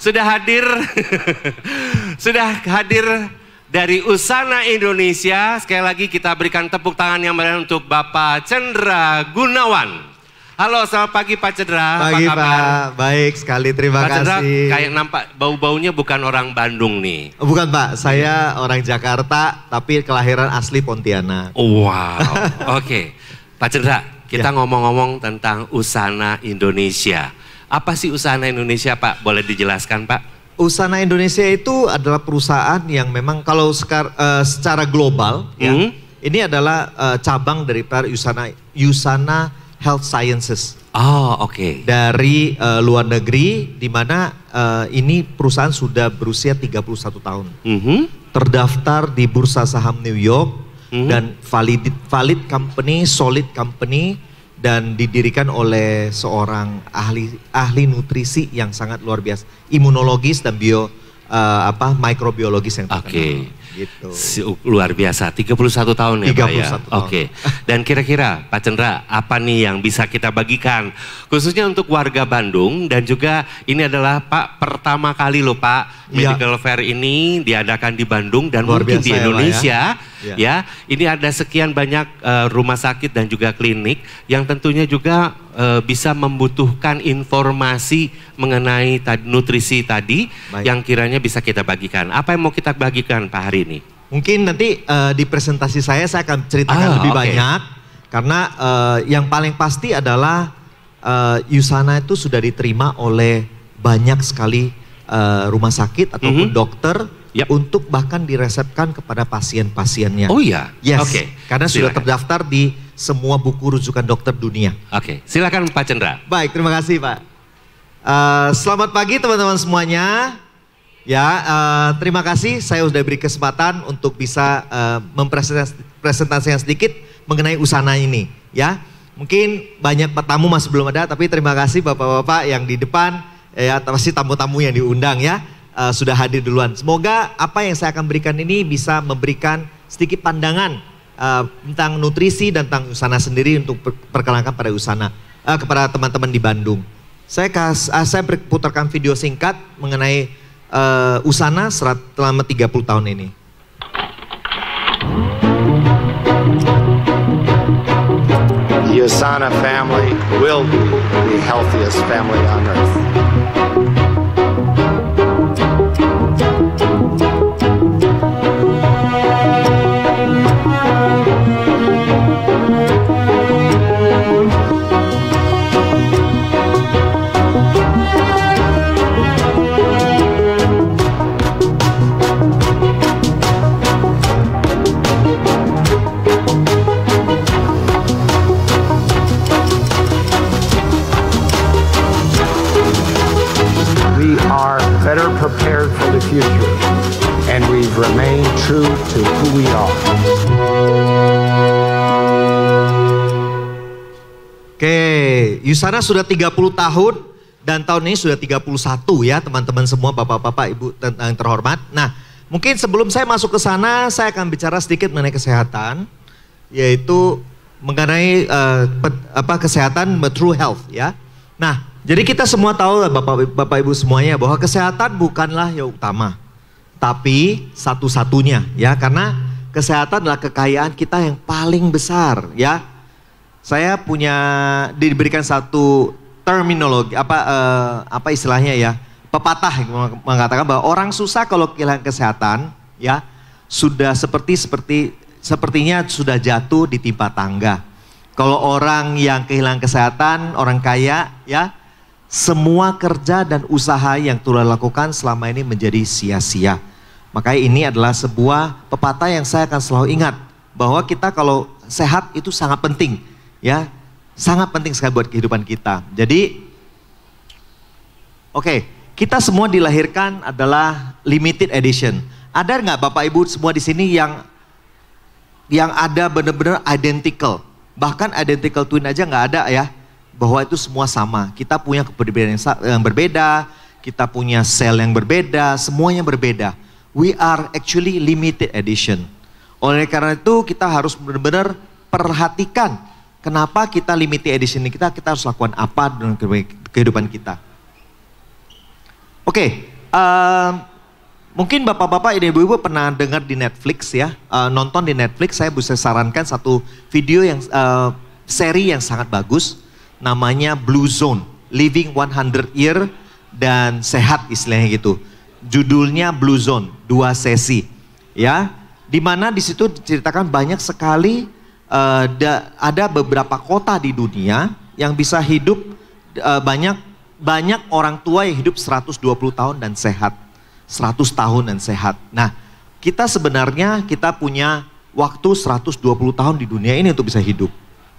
sudah hadir sudah hadir dari Usana Indonesia. Sekali lagi kita berikan tepuk tangan yang meriah untuk Bapak Cendra Gunawan. Halo, selamat pagi Pak Cendra. Pagi Pak, Pak, baik sekali terima Pak Cedra, kasih. kayak nampak bau-baunya bukan orang Bandung nih. Bukan Pak, saya hmm. orang Jakarta tapi kelahiran asli Pontianak. Oh, wow, oke. Okay. Pak Cendra, kita ya. ngomong-ngomong ya. tentang Usana Indonesia. Apa sih Usana Indonesia Pak? Boleh dijelaskan Pak? Usana Indonesia itu adalah perusahaan yang memang kalau sekar, uh, secara global mm. ya, hmm? ini adalah uh, cabang dari Usana Usana Health Sciences. Oh, oke. Okay. Dari uh, luar negeri di mana uh, ini perusahaan sudah berusia 31 tahun. Mm -hmm. Terdaftar di Bursa Saham New York mm -hmm. dan valid valid company, solid company dan didirikan oleh seorang ahli ahli nutrisi yang sangat luar biasa, imunologis dan bio uh, apa mikrobiologis yang terkenal. Okay. Gitu. Uh, luar biasa, 31 tahun ya 31 Pak ya. Oke. Dan kira-kira Pak Cendra apa nih yang bisa kita bagikan khususnya untuk warga Bandung dan juga ini adalah Pak pertama kali loh Pak ya. fair ini diadakan di Bandung dan Luar mungkin di ya, ya. Indonesia ya. ya. ya. Ini ada sekian banyak uh, rumah sakit dan juga klinik yang tentunya juga e, bisa membutuhkan informasi mengenai tad, nutrisi tadi Baik. yang kiranya bisa kita bagikan. Apa yang mau kita bagikan Pak hari ini? Mungkin nanti e, di presentasi saya saya akan ceritakan ah, lebih okay. banyak karena e, yang paling pasti adalah e, Yusana itu sudah diterima oleh banyak sekali e, rumah sakit ataupun mm -hmm. dokter yep. untuk bahkan diresepkan kepada pasien-pasiennya. Oh iya. Yes. Okay. Karena Silahkan. sudah terdaftar di semua buku rujukan dokter dunia. Oke, okay. silakan Pak Chandra. Baik, terima kasih Pak. Uh, selamat pagi teman-teman semuanya. Ya, uh, terima kasih saya sudah beri kesempatan untuk bisa uh, eh, mempresentasikan sedikit mengenai usana ini. Ya, mungkin banyak tamu masih belum ada, tapi terima kasih bapak-bapak yang di depan, ya pasti tamu-tamu yang diundang ya uh, sudah hadir duluan. Semoga apa yang saya akan berikan ini bisa memberikan sedikit pandangan uh, tentang nutrisi dan tentang Usana sendiri untuk perkenalkan pada Usana uh, kepada teman-teman di Bandung. Saya kas, uh, saya berputarkan video singkat mengenai uh, Usana selama 30 tahun ini. family will be the healthiest family on earth. prepared for the future, and we've remained true to who we are. Oke, Yusana sudah 30 tahun dan tahun ini sudah 31 ya teman-teman semua bapak-bapak ibu yang terhormat. Nah, mungkin sebelum saya masuk ke sana saya akan bicara sedikit mengenai kesehatan yaitu mengenai uh, apa kesehatan true health ya. Nah, jadi kita semua tahu lah Bapak, Bapak Ibu semuanya bahwa kesehatan bukanlah yang utama. Tapi satu-satunya ya karena kesehatan adalah kekayaan kita yang paling besar ya. Saya punya diberikan satu terminologi apa eh, apa istilahnya ya pepatah mengatakan bahwa orang susah kalau kehilangan kesehatan ya sudah seperti seperti sepertinya sudah jatuh di timpa tangga. Kalau orang yang kehilangan kesehatan, orang kaya ya semua kerja dan usaha yang telah lakukan selama ini menjadi sia-sia. Makanya ini adalah sebuah pepatah yang saya akan selalu ingat bahwa kita kalau sehat itu sangat penting, ya, sangat penting sekali buat kehidupan kita. Jadi, oke, okay, kita semua dilahirkan adalah limited edition. Ada nggak bapak ibu semua di sini yang yang ada benar-benar identical, bahkan identical twin aja nggak ada ya? bahwa itu semua sama. Kita punya keberbedaan yang berbeda, kita punya sel yang berbeda, semuanya berbeda. We are actually limited edition. Oleh karena itu kita harus benar-benar perhatikan kenapa kita limited edition ini kita kita harus lakukan apa dengan kehidupan kita. Oke, okay, ehm, uh, mungkin bapak-bapak ini ibu-ibu pernah dengar di Netflix ya, uh, nonton di Netflix saya bisa sarankan satu video yang uh, seri yang sangat bagus namanya Blue Zone, Living 100 Year dan Sehat istilahnya gitu. Judulnya Blue Zone, dua sesi. Ya, di mana di situ diceritakan banyak sekali uh, da, ada beberapa kota di dunia yang bisa hidup uh, banyak banyak orang tua yang hidup 120 tahun dan sehat. 100 tahun dan sehat. Nah, kita sebenarnya kita punya waktu 120 tahun di dunia ini untuk bisa hidup.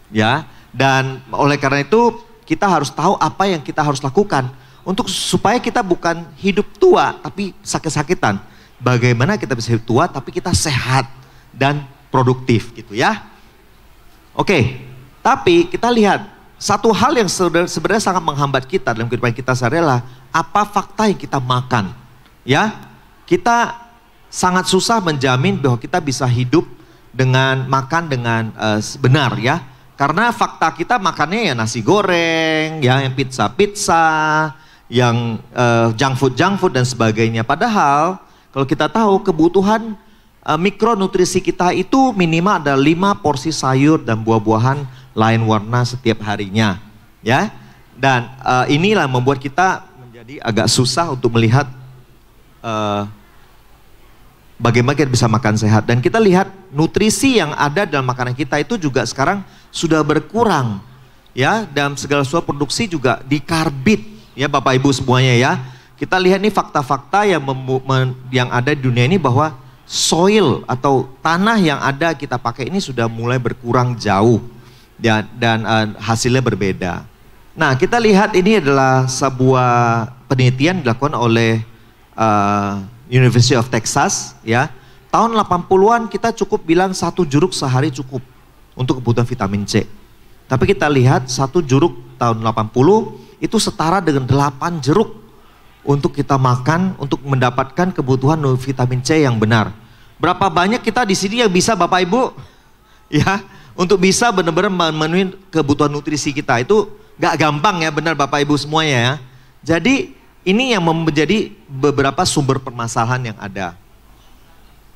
Ya, dan oleh karena itu kita harus tahu apa yang kita harus lakukan untuk supaya kita bukan hidup tua tapi sakit-sakitan. Bagaimana kita bisa hidup tua tapi kita sehat dan produktif gitu ya. Oke, tapi kita lihat satu hal yang sebenarnya sangat menghambat kita dalam kehidupan kita sehari adalah apa fakta yang kita makan. Ya, kita sangat susah menjamin bahwa kita bisa hidup dengan makan dengan uh, benar ya karena fakta kita makannya ya nasi goreng, ya yang pizza-pizza, yang uh, junk food-junk food dan sebagainya. Padahal kalau kita tahu kebutuhan uh, mikronutrisi kita itu minimal ada 5 porsi sayur dan buah-buahan lain warna setiap harinya. Ya. Dan uh, inilah membuat kita menjadi agak susah untuk melihat uh, bagaimana kita bisa makan sehat. Dan kita lihat nutrisi yang ada dalam makanan kita itu juga sekarang sudah berkurang ya dan segala sesuatu produksi juga dikarbit ya Bapak Ibu semuanya ya. Kita lihat nih fakta-fakta yang yang ada di dunia ini bahwa soil atau tanah yang ada kita pakai ini sudah mulai berkurang jauh ya, dan, dan uh, eh, hasilnya berbeda. Nah, kita lihat ini adalah sebuah penelitian dilakukan oleh uh, University of Texas ya. Tahun 80-an kita cukup bilang satu jeruk sehari cukup untuk kebutuhan vitamin C. Tapi kita lihat satu jeruk tahun 80 itu setara dengan 8 jeruk untuk kita makan untuk mendapatkan kebutuhan vitamin C yang benar. Berapa banyak kita di sini yang bisa Bapak Ibu? Ya, untuk bisa benar-benar memenuhi kebutuhan nutrisi kita itu gak gampang ya benar Bapak Ibu semuanya ya. Jadi ini yang menjadi beberapa sumber permasalahan yang ada.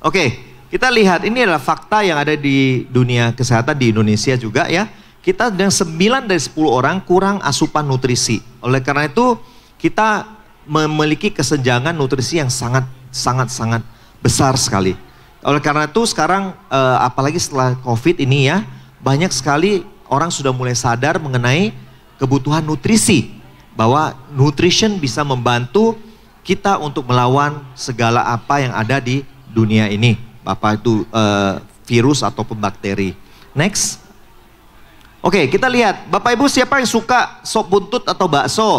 Oke, okay. Kita lihat ini adalah fakta yang ada di dunia kesehatan di Indonesia juga ya. Kita dengan 9 dari 10 orang kurang asupan nutrisi. Oleh karena itu kita memiliki kesenjangan nutrisi yang sangat sangat sangat besar sekali. Oleh karena itu sekarang eh, apalagi setelah Covid ini ya, banyak sekali orang sudah mulai sadar mengenai kebutuhan nutrisi bahwa nutrition bisa membantu kita untuk melawan segala apa yang ada di dunia ini apa itu uh, virus atau pembakteri. Next. Oke, okay, kita lihat. Bapak Ibu siapa yang suka sop buntut atau bakso?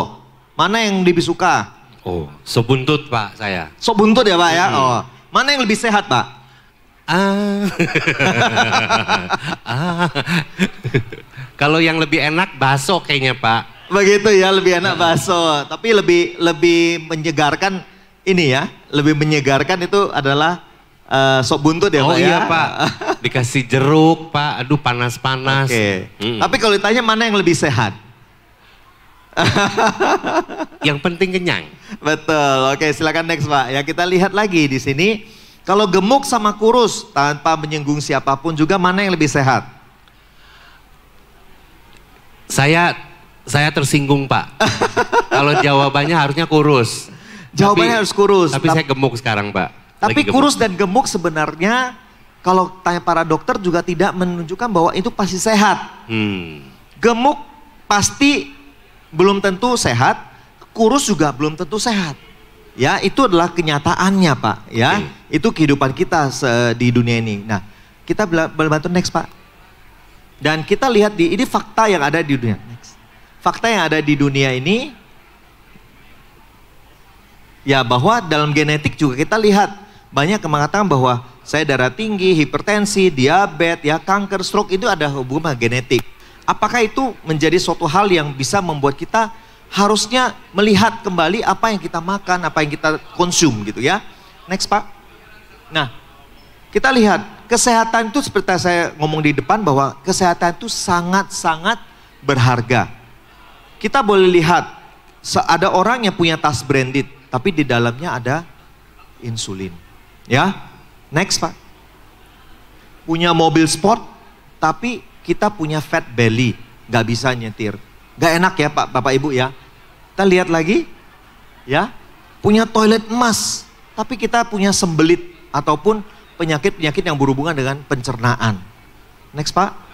Mana yang lebih suka? Oh, sop buntut Pak saya. Sop buntut ya Pak ya? Mm -hmm. Oh. Mana yang lebih sehat Pak? Ah. ah. Kalau yang lebih enak bakso kayaknya Pak. Begitu ya, lebih enak ah. bakso. Tapi lebih lebih menyegarkan ini ya, lebih menyegarkan itu adalah uh, sop buntut ya oh, Pak ya? iya ya? Pak, dikasih jeruk Pak, aduh panas-panas. okay. Hmm. tapi kalau ditanya mana yang lebih sehat? yang penting kenyang. Betul, oke okay, silakan next Pak. Ya kita lihat lagi di sini, kalau gemuk sama kurus tanpa menyinggung siapapun juga mana yang lebih sehat? Saya saya tersinggung pak. Kalau jawabannya harusnya kurus. Jawabannya tapi, harus kurus. tapi saya gemuk sekarang pak. Tapi Lagi kurus dan gemuk sebenarnya kalau tanya para dokter juga tidak menunjukkan bahwa itu pasti sehat. Hmm. Gemuk pasti belum tentu sehat, kurus juga belum tentu sehat. Ya, itu adalah kenyataannya, Pak. Ya, okay. itu kehidupan kita di dunia ini. Nah, kita bantu next, Pak. Dan kita lihat di ini fakta yang ada di dunia. Next. Fakta yang ada di dunia ini ya bahwa dalam genetik juga kita lihat banyak yang mengatakan bahwa saya darah tinggi, hipertensi, diabetes, ya kanker, stroke itu ada hubungan genetik. Apakah itu menjadi suatu hal yang bisa membuat kita harusnya melihat kembali apa yang kita makan, apa yang kita konsum gitu ya. Next Pak. Nah, kita lihat kesehatan itu seperti saya ngomong di depan bahwa kesehatan itu sangat-sangat berharga. Kita boleh lihat ada orang yang punya tas branded tapi di dalamnya ada insulin Ya, next Pak. Punya mobil sport, tapi kita punya fat belly, nggak bisa nyetir. Gak enak ya Pak, Bapak Ibu ya. Kita lihat lagi, ya. Punya toilet emas, tapi kita punya sembelit ataupun penyakit-penyakit yang berhubungan dengan pencernaan. Next Pak.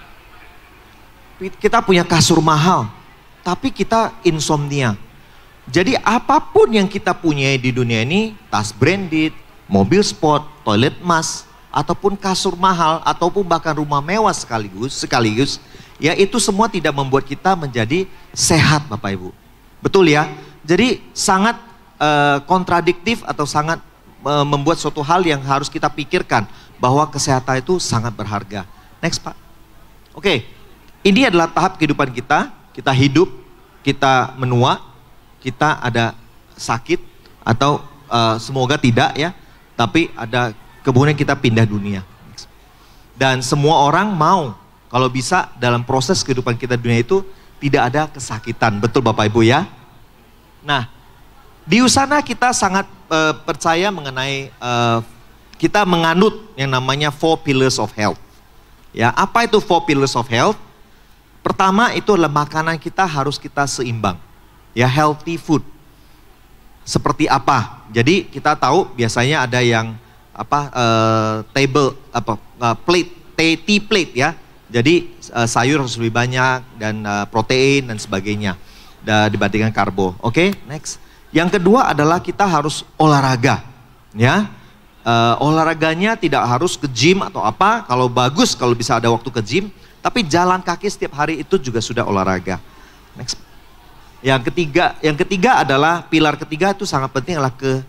Kita punya kasur mahal, tapi kita insomnia. Jadi apapun yang kita punya di dunia ini, tas branded, mobil sport, toilet emas, ataupun kasur mahal, ataupun bahkan rumah mewah sekaligus, sekaligus, ya itu semua tidak membuat kita menjadi sehat Bapak Ibu. Betul ya? Jadi sangat uh, kontradiktif atau sangat uh, membuat suatu hal yang harus kita pikirkan bahwa kesehatan itu sangat berharga. Next Pak. Oke, okay. ini adalah tahap kehidupan kita, kita hidup, kita menua, kita ada sakit atau uh, semoga tidak ya tapi ada kebunnya kita pindah dunia. Dan semua orang mau kalau bisa dalam proses kehidupan kita dunia itu tidak ada kesakitan. Betul Bapak Ibu ya? Nah, di sana kita sangat uh, percaya mengenai uh, kita menganut yang namanya four pillars of health. Ya, apa itu four pillars of health? Pertama itu adalah makanan kita harus kita seimbang. Ya, healthy food. Seperti apa? Jadi kita tahu biasanya ada yang apa uh, table apa uh, plate T plate ya. Jadi uh, sayur harus lebih banyak dan uh, protein dan sebagainya uh, dibandingkan karbo. Oke, okay, next. Yang kedua adalah kita harus olahraga ya. Uh, olahraganya tidak harus ke gym atau apa. Kalau bagus kalau bisa ada waktu ke gym, tapi jalan kaki setiap hari itu juga sudah olahraga. Next. Yang ketiga, yang ketiga adalah pilar ketiga itu sangat penting adalah ke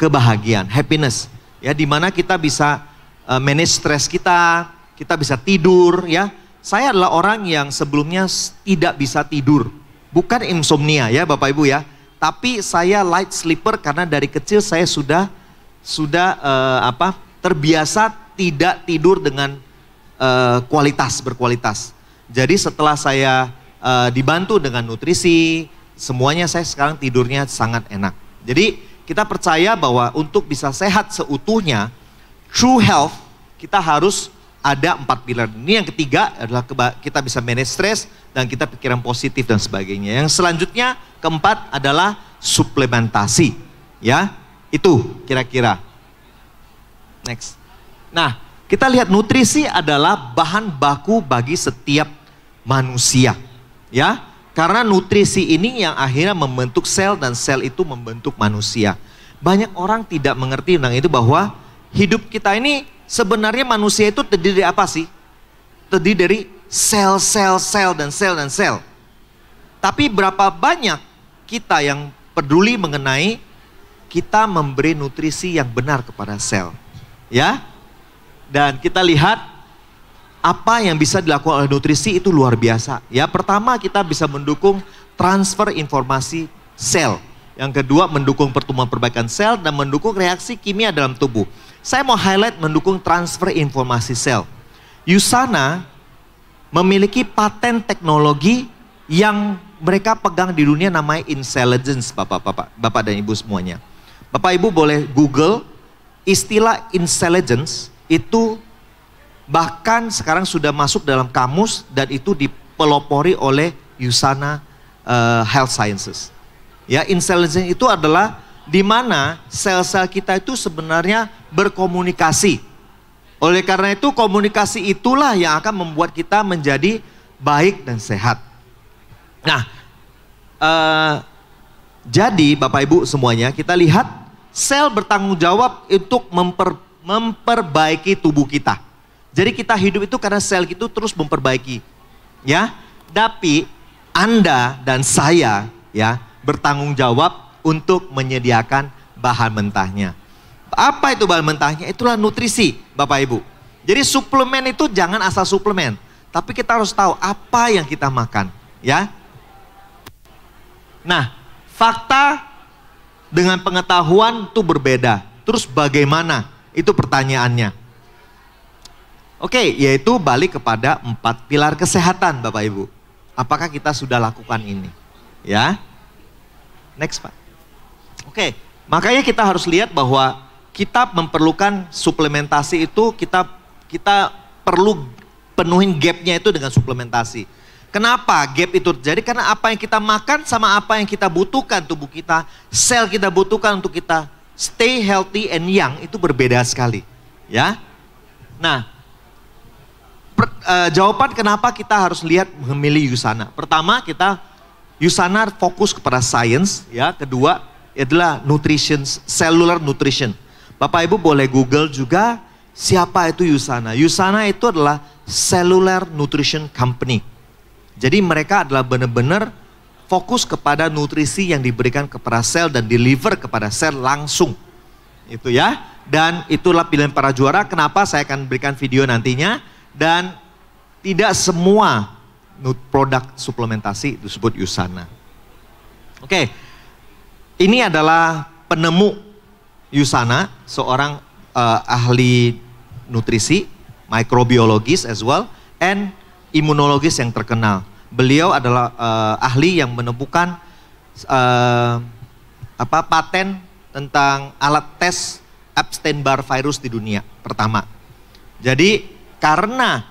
kebahagiaan, happiness. Ya, di mana kita bisa uh, manage stres kita, kita bisa tidur ya. Saya adalah orang yang sebelumnya tidak bisa tidur. Bukan insomnia ya Bapak Ibu ya, tapi saya light sleeper karena dari kecil saya sudah sudah uh, apa? terbiasa tidak tidur dengan uh, kualitas berkualitas. Jadi setelah saya Eh, dibantu dengan nutrisi, semuanya saya sekarang tidurnya sangat enak. Jadi kita percaya bahwa untuk bisa sehat seutuhnya, true health kita harus ada empat pilar. Ini yang ketiga adalah kita bisa manage stress dan kita pikiran positif dan sebagainya. Yang selanjutnya keempat adalah suplementasi. Ya, itu kira-kira. Next. Nah, kita lihat nutrisi adalah bahan baku bagi setiap manusia. Ya, karena nutrisi ini yang akhirnya membentuk sel dan sel itu membentuk manusia. Banyak orang tidak mengerti tentang itu bahwa hidup kita ini sebenarnya manusia itu terdiri dari apa sih? Terdiri dari sel, sel, sel dan sel dan sel. Tapi berapa banyak kita yang peduli mengenai kita memberi nutrisi yang benar kepada sel. Ya? Dan kita lihat apa yang bisa dilakukan oleh nutrisi itu luar biasa. Ya, pertama kita bisa mendukung transfer informasi sel. Yang kedua mendukung pertumbuhan perbaikan sel dan mendukung reaksi kimia dalam tubuh. Saya mau highlight mendukung transfer informasi sel. Yusana memiliki paten teknologi yang mereka pegang di dunia namanya intelligence Bapak-bapak, Bapak dan Ibu semuanya. Bapak Ibu boleh Google istilah intelligence itu bahkan sekarang sudah masuk dalam kamus dan itu dipelopori oleh Yusana uh, Health Sciences. Ya, intelligence itu adalah di mana sel-sel kita itu sebenarnya berkomunikasi. Oleh karena itu komunikasi itulah yang akan membuat kita menjadi baik dan sehat. Nah, uh, jadi Bapak Ibu semuanya kita lihat sel bertanggung jawab untuk memper, memperbaiki tubuh kita. Jadi kita hidup itu karena sel itu terus memperbaiki. Ya. Tapi Anda dan saya ya bertanggung jawab untuk menyediakan bahan mentahnya. Apa itu bahan mentahnya? Itulah nutrisi, Bapak Ibu. Jadi suplemen itu jangan asal suplemen, tapi kita harus tahu apa yang kita makan, ya. Nah, fakta dengan pengetahuan itu berbeda. Terus bagaimana? Itu pertanyaannya. Oke, yaitu balik kepada empat pilar kesehatan Bapak Ibu. Apakah kita sudah lakukan ini? Ya. Next Pak. Oke, makanya kita harus lihat bahwa kita memerlukan suplementasi itu kita kita perlu penuhin gapnya itu dengan suplementasi. Kenapa gap itu terjadi? Karena apa yang kita makan sama apa yang kita butuhkan tubuh kita, sel kita butuhkan untuk kita stay healthy and young itu berbeda sekali. Ya. Nah, per, uh, jawaban kenapa kita harus lihat memilih Yusana. Pertama kita Yusana fokus kepada science, ya. Kedua adalah nutrition, cellular nutrition. Bapak Ibu boleh Google juga siapa itu Yusana. Yusana itu adalah cellular nutrition company. Jadi mereka adalah benar-benar fokus kepada nutrisi yang diberikan kepada sel dan deliver kepada sel langsung. Itu ya. Dan itulah pilihan para juara. Kenapa saya akan berikan video nantinya dan tidak semua produk suplementasi disebut Yusana. Oke, ini adalah penemu Yusana, seorang uh, ahli nutrisi, mikrobiologis as well, and imunologis yang terkenal. Beliau adalah uh, ahli yang menemukan uh, apa paten tentang alat tes Epstein-Barr virus di dunia pertama. Jadi karena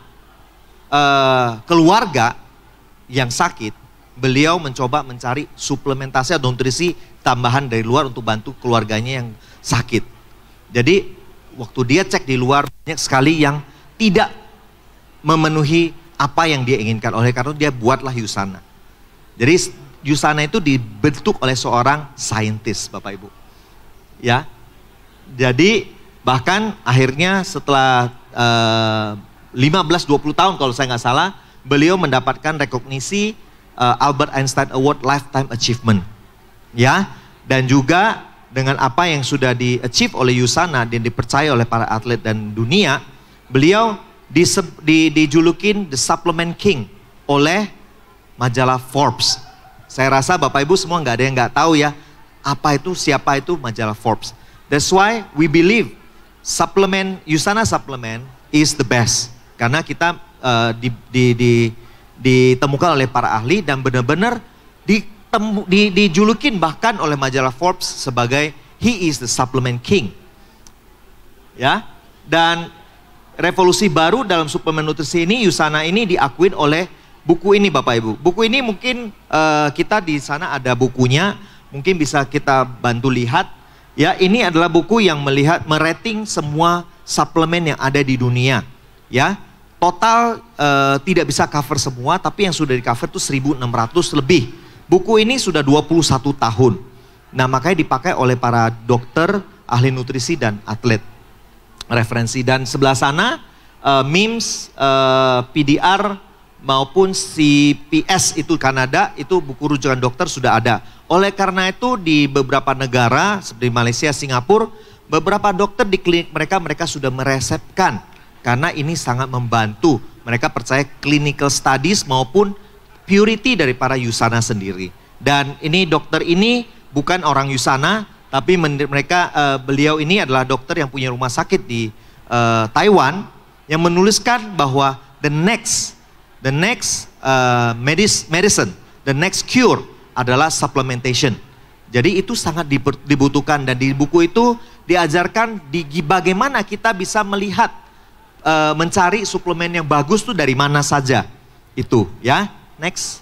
uh, keluarga yang sakit, beliau mencoba mencari suplementasi atau nutrisi tambahan dari luar untuk bantu keluarganya yang sakit. Jadi waktu dia cek di luar banyak sekali yang tidak memenuhi apa yang dia inginkan. Oleh karena dia buatlah Yusana. Jadi Yusana itu dibentuk oleh seorang saintis, Bapak Ibu. Ya. Jadi bahkan akhirnya setelah Eh, uh, 15-20 tahun kalau saya nggak salah, beliau mendapatkan rekognisi uh, Albert Einstein Award Lifetime Achievement. Ya, dan juga dengan apa yang sudah di achieve oleh Yusana dan dipercaya oleh para atlet dan dunia, beliau diseb, di, dijulukin The Supplement King oleh majalah Forbes. Saya rasa Bapak Ibu semua nggak ada yang nggak tahu ya, apa itu, siapa itu majalah Forbes. That's why we believe suplemen Yusana suplemen is the best karena kita uh, di, di, di, ditemukan oleh para ahli dan benar-benar ditemu, di, dijulukin bahkan oleh majalah Forbes sebagai he is the supplement king ya dan revolusi baru dalam suplemen nutrisi ini Yusana ini diakui oleh buku ini Bapak Ibu buku ini mungkin uh, kita di sana ada bukunya mungkin bisa kita bantu lihat Ya, ini adalah buku yang melihat merating semua suplemen yang ada di dunia. Ya, total uh, tidak bisa cover semua, tapi yang sudah di cover itu 1.600 lebih. Buku ini sudah 21 tahun. Nah, makanya dipakai oleh para dokter, ahli nutrisi dan atlet. Referensi dan sebelah sana uh, eh, MIMS, uh, eh, PDR maupun CPS itu Kanada itu buku rujukan dokter sudah ada oleh karena itu di beberapa negara seperti Malaysia, Singapura, beberapa dokter di klinik mereka mereka sudah meresepkan karena ini sangat membantu. Mereka percaya clinical studies maupun purity dari para Yusana sendiri. Dan ini dokter ini bukan orang Yusana, tapi mereka uh, beliau ini adalah dokter yang punya rumah sakit di uh, Taiwan yang menuliskan bahwa the next the next uh, medis, medicine, the next cure adalah supplementation. Jadi itu sangat dibutuhkan dan di buku itu diajarkan di bagaimana kita bisa melihat e, mencari suplemen yang bagus tuh dari mana saja. Itu ya. Next.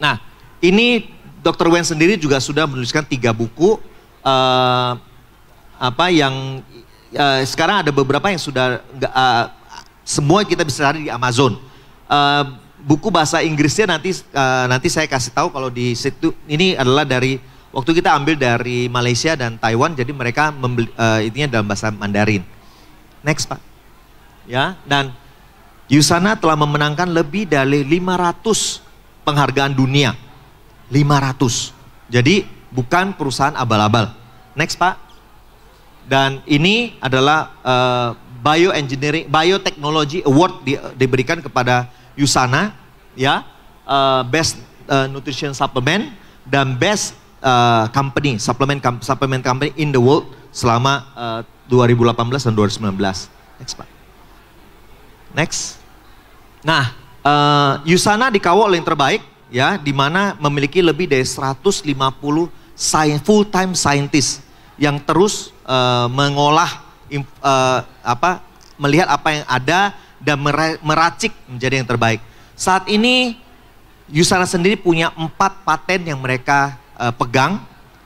Nah, ini Dr. Wen sendiri juga sudah menuliskan tiga buku e, apa yang e, sekarang ada beberapa yang sudah e, semua kita bisa cari di Amazon. E, buku bahasa Inggrisnya nanti uh, nanti saya kasih tahu kalau di situ ini adalah dari waktu kita ambil dari Malaysia dan Taiwan jadi mereka membeli, uh, eh, intinya dalam bahasa Mandarin. Next Pak. Ya, dan Yusana telah memenangkan lebih dari 500 penghargaan dunia. 500. Jadi bukan perusahaan abal-abal. Next Pak. Dan ini adalah uh, bioengineering bioteknologi award di, diberikan kepada Yusana ya uh, best uh, nutrition supplement dan best uh, company supplement com supplement company in the world selama uh, 2018 dan 2019. Next Pak. Next. Nah, uh, Yusana dikawal oleh yang terbaik ya di mana memiliki lebih dari 150 full time scientist yang terus uh, mengolah uh, apa melihat apa yang ada dan meracik menjadi yang terbaik. Saat ini Yusana sendiri punya empat paten yang mereka uh, pegang.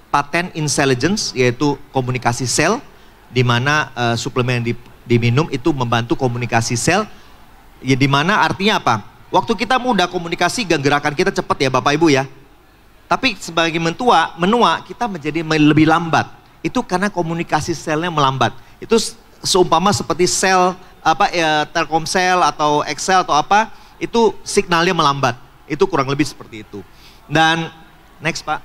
Paten intelligence yaitu komunikasi sel di mana uh, suplemen yang diminum itu membantu komunikasi sel. Ya di mana artinya apa? Waktu kita muda komunikasi gerakan kita cepat ya Bapak Ibu ya. Tapi sebagai mentua, menua kita menjadi lebih lambat. Itu karena komunikasi selnya melambat. Itu seumpama seperti sel apa ya, Telkomsel atau Excel atau apa itu signalnya melambat. Itu kurang lebih seperti itu. Dan next Pak.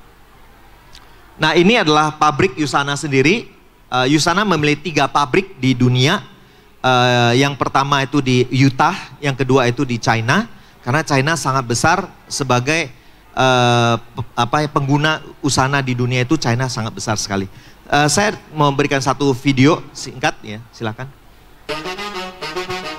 Nah ini adalah pabrik Yusana sendiri. Uh, Yusana memiliki tiga pabrik di dunia. Uh, yang pertama itu di Utah, yang kedua itu di China. Karena China sangat besar sebagai uh, apa pengguna Usana di dunia itu China sangat besar sekali. Uh, saya memberikan satu video singkat ya, silakan. Thank you.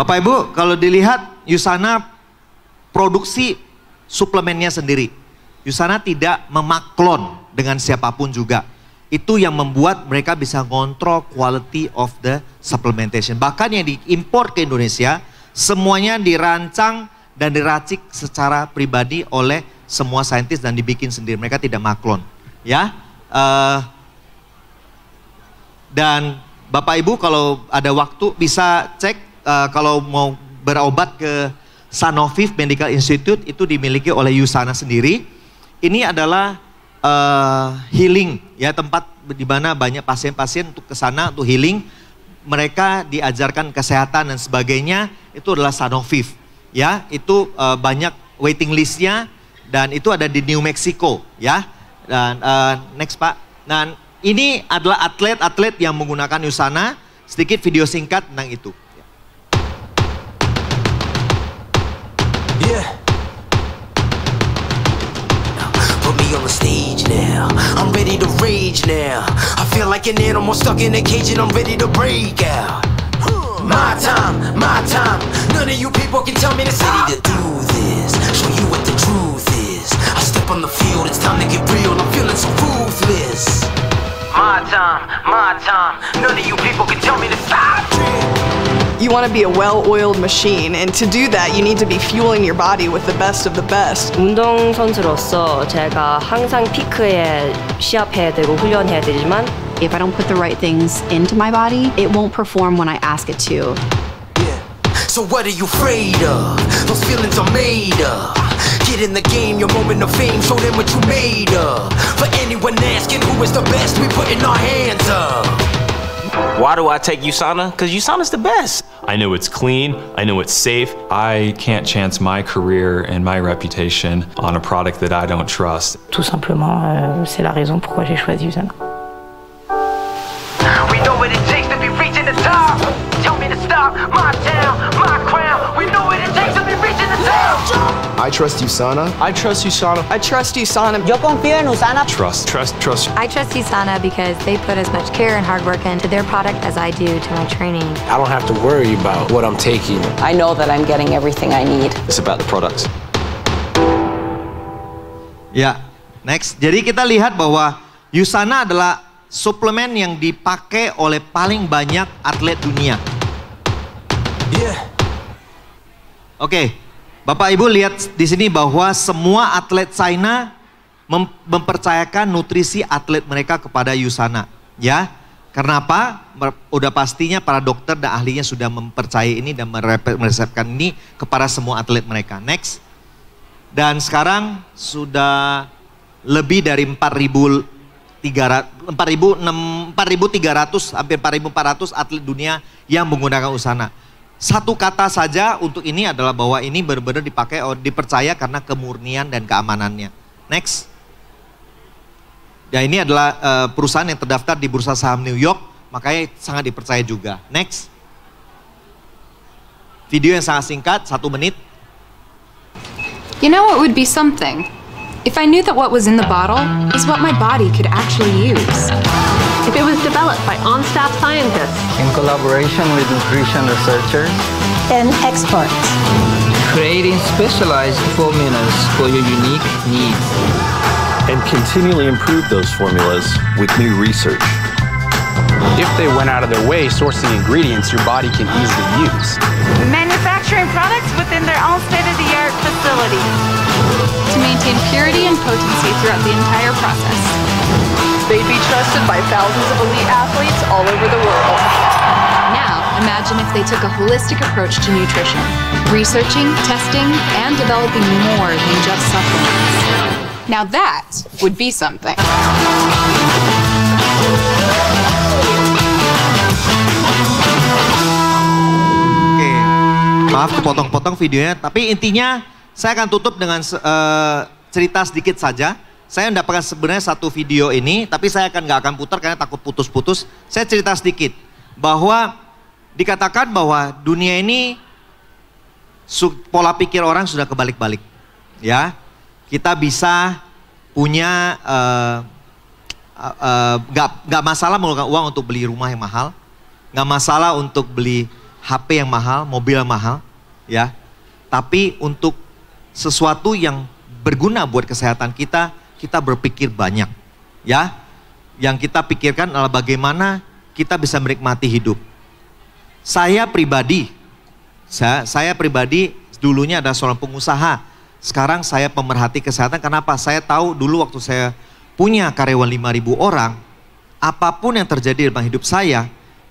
Bapak Ibu, kalau dilihat Yusana produksi suplemennya sendiri. Yusana tidak memaklon dengan siapapun juga. Itu yang membuat mereka bisa kontrol quality of the supplementation. Bahkan yang diimpor ke Indonesia, semuanya dirancang dan diracik secara pribadi oleh semua saintis dan dibikin sendiri. Mereka tidak maklon. Ya, uh, dan Bapak Ibu kalau ada waktu bisa cek uh, kalau mau berobat ke Sanofi Medical Institute itu dimiliki oleh Yusana sendiri. Ini adalah uh, healing ya tempat di mana banyak pasien-pasien untuk ke sana untuk healing. Mereka diajarkan kesehatan dan sebagainya itu adalah Sanofi ya itu uh, banyak waiting listnya dan itu ada di New Mexico ya dan uh, next pak dan ini adalah atlet-atlet yang menggunakan Yusana sedikit video singkat tentang itu. Yeah. Put me on the stage now. I'm ready to rage now. I feel like an animal stuck in a cage and I'm ready to break out. My time, my time. None of you people can tell me to stop. Ready to do this. Show you what the truth is. I step on the field. It's time to get real. I'm feeling so ruthless. My time, my time. None of you people can tell me to stop. You want to be a well-oiled machine, and to do that, you need to be fueling your body with the best of the best. 운동 제가 항상 피크에 시합해야 되고 훈련해야 되지만 if I don't put the right things into my body, it won't perform when I ask it to. So what are you afraid of? Those feelings are made up. Get in the game, your moment of fame, show them what you made of. For anyone asking who is the best, we putting our hands up. Why do I take USANA? Because USANA's the best. I know it's clean, I know it's safe. I can't chance my career and my reputation on a product that I don't trust. Tout simplement, euh, c'est la raison pourquoi j'ai choisi USANA. We know what it takes to be reaching the top. Tell me to stop, my town, my crown. We know I trust Usana. I trust Usana. I trust Usana. Yo confío en Usana. Trust, trust, trust. I trust Usana because they put as much care and hard work into their product as I do to my training. I don't have to worry about what I'm taking. I know that I'm getting everything I need. It's about the products. Yeah. next. Jadi kita lihat bahwa Usana adalah suplemen yang dipakai oleh paling banyak atlet dunia. Yeah. Oke, okay, Bapak Ibu lihat di sini bahwa semua atlet China mem mempercayakan nutrisi atlet mereka kepada Yusana, ya. Karena apa? Udah pastinya para dokter dan ahlinya sudah mempercayai ini dan meresepkan ini kepada semua atlet mereka. Next. Dan sekarang sudah lebih dari 4.000 4.300 hampir 4.400 atlet dunia yang menggunakan Usana satu kata saja untuk ini adalah bahwa ini benar-benar dipakai dipercaya karena kemurnian dan keamanannya. Next. Ya ini adalah uh, perusahaan yang terdaftar di Bursa Saham New York, makanya sangat dipercaya juga. Next. Video yang sangat singkat, satu menit. You know what would be something? If I knew that what was in the bottle is what my body could actually use. if it was developed by on-staff scientists in collaboration with nutrition researchers and experts, creating specialized formulas for your unique needs, and continually improve those formulas with new research. If they went out of their way sourcing ingredients your body can easily use. Manufacturing products within their own state-of-the-art facility. To maintain purity and potency throughout the entire process. They'd be trusted by thousands of elite athletes all over the world. Now, imagine if they took a holistic approach to nutrition, researching, testing, and developing more than just supplements. Now that would be something. maaf kepotong-potong videonya, tapi intinya saya akan tutup dengan uh, cerita sedikit saja saya mendapatkan sebenarnya satu video ini, tapi saya akan nggak akan putar karena takut putus-putus. Saya cerita sedikit bahwa dikatakan bahwa dunia ini pola pikir orang sudah kebalik-balik, ya. Kita bisa punya eh, eh, eh, nggak uh, uh, nggak masalah mengeluarkan uang untuk beli rumah yang mahal, nggak masalah untuk beli HP yang mahal, mobil yang mahal, ya. Tapi untuk sesuatu yang berguna buat kesehatan kita, kita berpikir banyak. Ya. Yang kita pikirkan adalah bagaimana kita bisa menikmati hidup. Saya pribadi saya, saya pribadi dulunya ada seorang pengusaha. Sekarang saya pemerhati kesehatan. Kenapa? Saya tahu dulu waktu saya punya karyawan 5000 orang, apapun yang terjadi dalam hidup saya,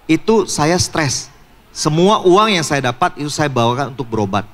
itu saya stres. Semua uang yang saya dapat itu saya bawakan untuk berobat.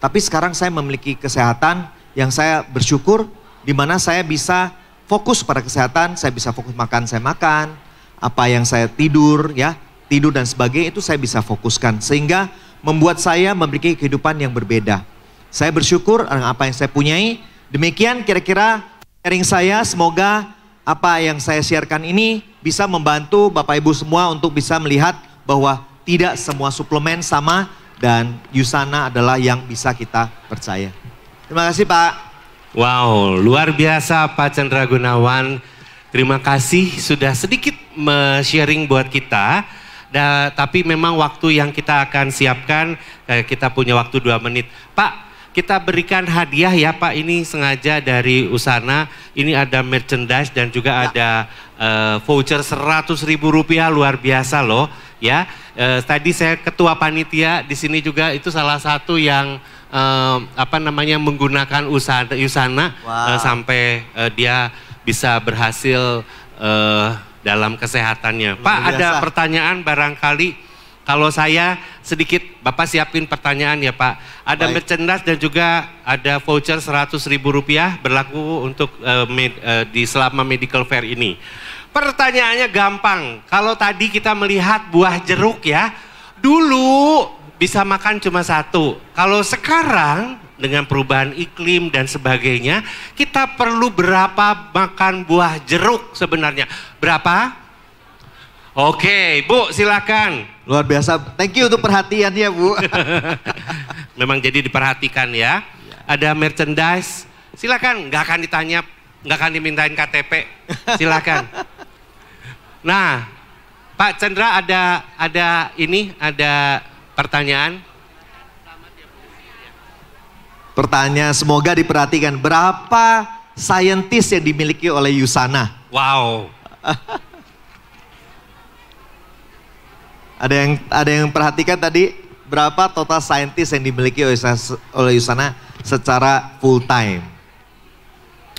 Tapi sekarang saya memiliki kesehatan yang saya bersyukur di mana saya bisa fokus pada kesehatan, saya bisa fokus makan, saya makan, apa yang saya tidur ya, tidur dan sebagainya itu saya bisa fokuskan sehingga membuat saya memiliki kehidupan yang berbeda. Saya bersyukur dengan apa yang saya punyai. Demikian kira-kira sharing saya, semoga apa yang saya siarkan ini bisa membantu Bapak Ibu semua untuk bisa melihat bahwa tidak semua suplemen sama dan Yusana adalah yang bisa kita percaya. Terima kasih Pak. Wow, luar biasa Pak Chandra Gunawan. Terima kasih sudah sedikit sharing buat kita. Da, tapi memang waktu yang kita akan siapkan, eh, kita punya waktu dua menit. Pak, kita berikan hadiah ya Pak, ini sengaja dari Usana. Ini ada merchandise dan juga ya. ada eh, voucher seratus ribu rupiah, luar biasa loh. Ya, eh, tadi saya ketua panitia di sini juga itu salah satu yang uh, apa namanya menggunakan usaha usana wow. uh, eh, sampai uh, dia bisa berhasil uh, dalam kesehatannya. Luar Pak biasa. ada pertanyaan barangkali kalau saya sedikit Bapak siapin pertanyaan ya Pak. Ada merchandise dan juga ada voucher seratus ribu rupiah berlaku untuk uh, med, uh, di selama medical fair ini. Pertanyaannya gampang. Kalau tadi kita melihat buah jeruk ya, dulu bisa makan cuma satu. Kalau sekarang dengan perubahan iklim dan sebagainya, kita perlu berapa makan buah jeruk sebenarnya? Berapa? Oke, Bu, silakan. Luar biasa. Thank you untuk perhatiannya, Bu. Memang jadi diperhatikan ya. Ada merchandise. Silakan, nggak akan ditanya, nggak akan dimintain KTP. Silakan. Nah, Pak Chandra ada ada ini ada Pertanyaan? Pertanyaan semoga diperhatikan. Berapa saintis yang dimiliki oleh Yusana? Wow. ada yang ada yang perhatikan tadi berapa total saintis yang dimiliki oleh Yusana, oleh Yusana secara full time?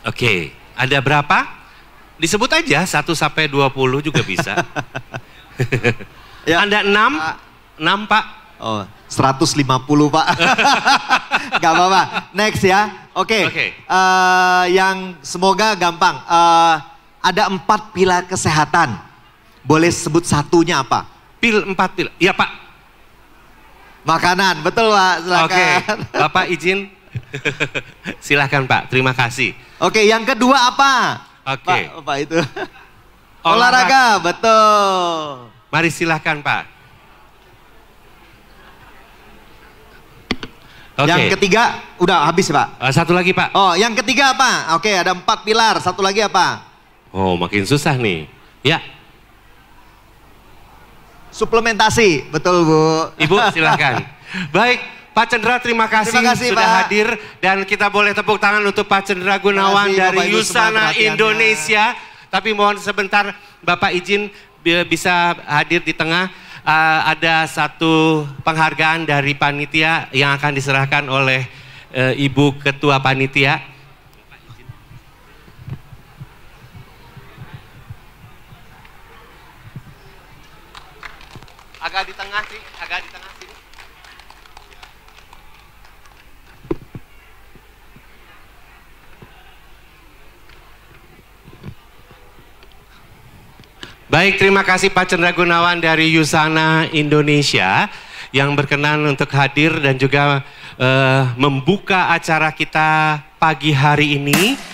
Oke, okay. ada berapa? Disebut aja 1 sampai 20 juga bisa. ya. Ada 6? 6 ah. Pak. Oh, 150 Pak. Gak apa-apa. Next ya. Oke. Okay. Okay. Uh, eh, yang semoga gampang. Uh, ada empat pilar kesehatan. Boleh sebut satunya apa? Pil empat pil. Iya Pak. Makanan, betul Pak. Silakan. Oke. Okay. Bapak izin. Silahkan Pak. Terima kasih. Oke. Okay, yang kedua apa? Oke. Okay. Pak, Pak itu. Olahraga, Olahraga betul. Mari silahkan Pak. Okay. Yang ketiga udah habis pak. Uh, satu lagi pak. Oh yang ketiga apa? Oke okay, ada empat pilar. Satu lagi apa? Oh makin susah nih. Ya. Suplementasi betul bu. Ibu silahkan. Baik Pak Cendra terima kasih, terima kasih sudah pak. hadir dan kita boleh tepuk tangan untuk Pak Cendra Gunawan kasih, dari Bapak Yusana Indonesia. Tapi mohon sebentar Bapak izin bisa hadir di tengah uh, ada satu penghargaan dari panitia yang akan diserahkan oleh uh, Ibu Ketua Panitia. Agak di tengah sih. Baik, terima kasih Pak Cendra Gunawan dari Yusana Indonesia yang berkenan untuk hadir dan juga uh, membuka acara kita pagi hari ini.